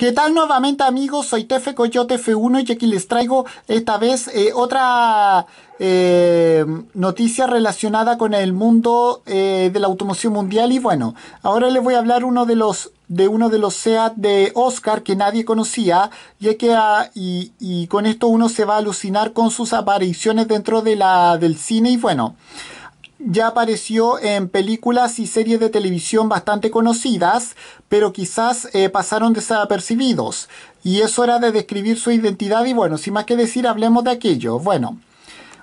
¿Qué tal nuevamente amigos? Soy Tefe Coyote F1 y aquí les traigo esta vez eh, otra eh, noticia relacionada con el mundo eh, de la automoción mundial y bueno, ahora les voy a hablar uno de los de uno de los SEAT de Oscar que nadie conocía ya que, ah, y, y, con esto uno se va a alucinar con sus apariciones dentro de la, del cine y bueno ya apareció en películas y series de televisión bastante conocidas, pero quizás eh, pasaron desapercibidos. Y eso era de describir su identidad y bueno, sin más que decir, hablemos de aquello. Bueno,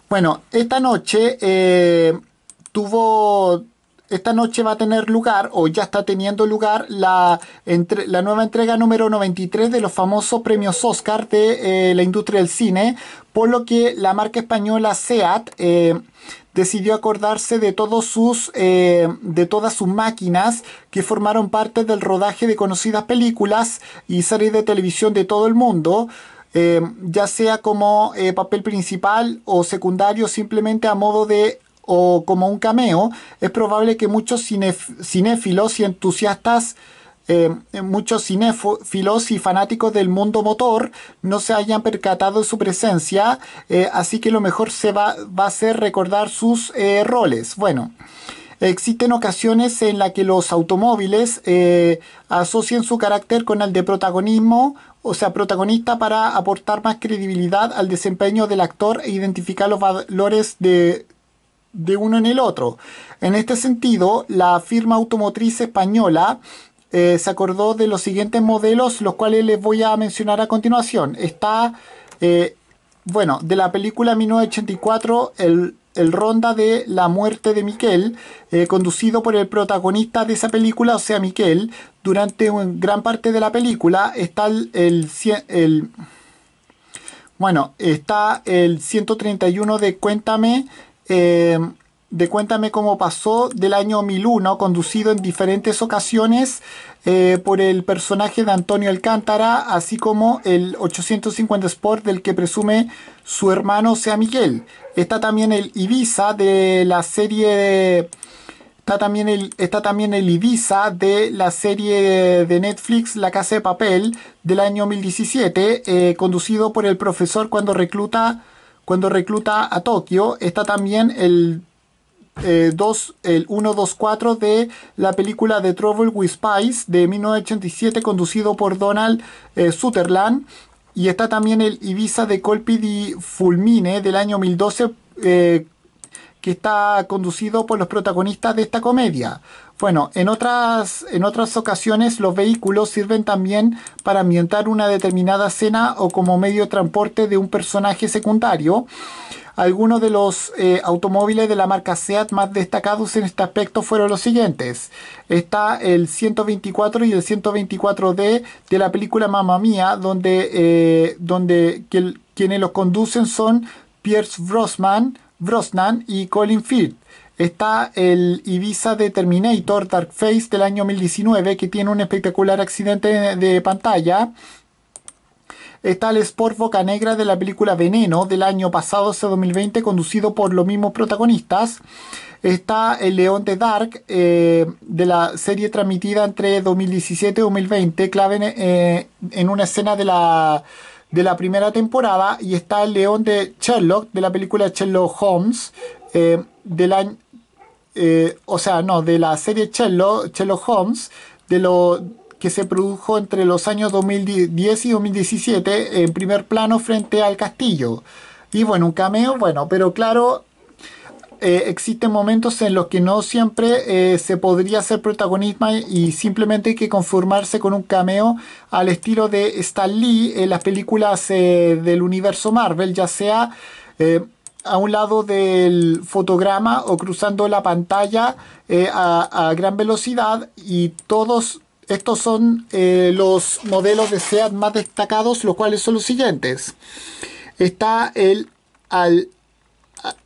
bueno esta noche eh, tuvo... Esta noche va a tener lugar, o ya está teniendo lugar, la, entre, la nueva entrega número 93 de los famosos premios Oscar de eh, la industria del cine, por lo que la marca española SEAT decidió acordarse de, todos sus, eh, de todas sus máquinas que formaron parte del rodaje de conocidas películas y series de televisión de todo el mundo. Eh, ya sea como eh, papel principal o secundario simplemente a modo de o como un cameo, es probable que muchos cinéfilos y entusiastas eh, muchos cinéfilos y fanáticos del mundo motor no se hayan percatado de su presencia, eh, así que lo mejor se va, va a ser recordar sus eh, roles. Bueno. Existen ocasiones en las que los automóviles asocian su carácter con el de protagonismo o sea, protagonista para aportar más credibilidad al desempeño del actor e identificar los valores de, de uno en el otro. En este sentido, la firma automotriz española eh, se acordó de los siguientes modelos, los cuales les voy a mencionar a continuación. Está, eh, bueno, de la película 1984, el, el Ronda de la Muerte de Miquel, eh, conducido por el protagonista de esa película, o sea, Miquel. Durante gran parte de la película está el, el, bueno, está el 131 de Cuéntame de Cuéntame cómo pasó del año 1001, conducido en diferentes ocasiones eh, por el personaje de Antonio Alcántara, así como el 850 Sport del que presume su hermano sea Miguel. Está también el Ibiza de la serie de, Está también, el, está también el Ibiza de la serie de Netflix La Casa de Papel del año 2017, eh, conducido por el profesor cuando recluta, cuando recluta a Tokio. Está también el eh, dos, el 124 de la película The Trouble with Spice de 1987 conducido por Donald eh, Sutherland y está también el Ibiza de Colpi di Fulmine del año 2012 eh, que está conducido por los protagonistas de esta comedia. Bueno, en otras, en otras ocasiones los vehículos sirven también para ambientar una determinada escena o como medio de transporte de un personaje secundario. Algunos de los eh, automóviles de la marca SEAT más destacados en este aspecto fueron los siguientes. Está el 124 y el 124D de la película Mamma Mía, donde, eh, donde quienes los conducen son Pierce Brosnan, Brosnan y Colin Field... Está el Ibiza de Terminator Dark Face del año 2019 que tiene un espectacular accidente de pantalla está el sport Boca Negra de la película Veneno del año pasado, ese 2020, conducido por los mismos protagonistas. Está El León de Dark, eh, de la serie transmitida entre 2017 y 2020, clave eh, en, una escena de la, de la primera temporada. Y está El León de Sherlock, de la película Sherlock Holmes, eh, del año... o sea, no, de la serie Sherlock, Sherlock Holmes, de los que se produjo entre los años 2010 y 2017 en primer plano frente al castillo. Y bueno, un cameo, bueno, pero claro, eh, existen momentos en los que no siempre eh, se podría ser protagonista y simplemente hay que conformarse con un cameo al estilo de Stan Lee en las películas eh, del universo Marvel, ya sea a un lado del fotograma o cruzando la pantalla a gran velocidad y todos estos son eh, los modelos de SEAT más destacados, los cuales son los siguientes. Está el al,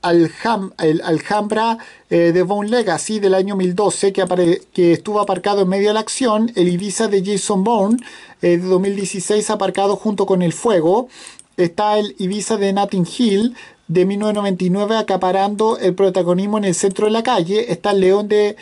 Alhambra eh, de Bone Legacy del año 2012 que, estuvo aparcado en medio de la acción, el Ibiza de Jason Bourne eh, de 2016 aparcado junto con el Fuego, está el Ibiza de Nathan Hill de 1999 acaparando el protagonismo en el centro de la calle, está el León de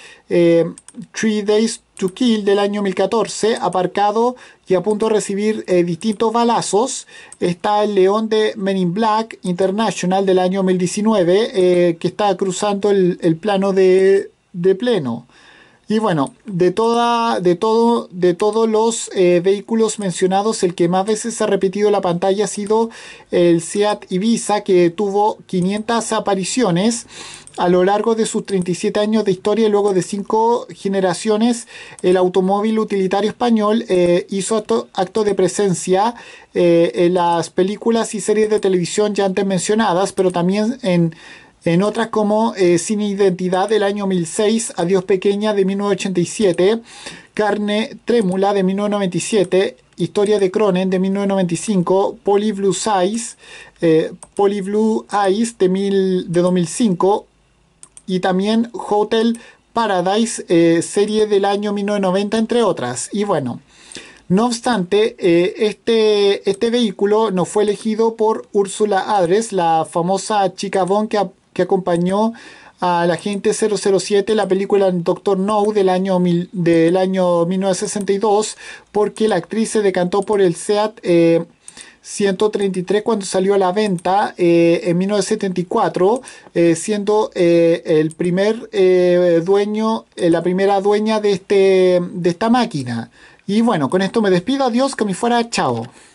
Three Days Chukil del año 2014, aparcado y a punto de recibir eh, distintos balazos. Está el león de Men in Black International del año 2019, eh, que está cruzando el, plano de pleno. Y bueno, de, toda, de, todo, de todos los eh, vehículos mencionados, el que más veces se ha repetido la pantalla ha sido el Seat Ibiza, que tuvo 500 apariciones a lo largo de sus 37 años de historia y luego de cinco generaciones, el automóvil utilitario español eh, hizo acto, de presencia eh, en las películas y series de televisión ya antes mencionadas, pero también en en otras como Cine eh, Sin Identidad del año 1006, Adiós Pequeña de 1987, Carne Trémula de 1997, Historia de Cronen de 1995, Poly Blue Eyes, eh, Blue de, 2005 y también Hotel Paradise, eh, serie del año 1990, entre otras. Y bueno, no obstante, este, este, vehículo no fue elegido por Úrsula Adres, la famosa chica bon que, ha que acompañó a la gente 007 la película Doctor No del año, del año 1962 porque la actriz se decantó por el SEAT 133 eh, cuando salió a la venta eh, en 1974 eh, siendo el primer dueño la primera dueña de, este, de esta máquina y bueno con esto me despido adiós que me fuera chao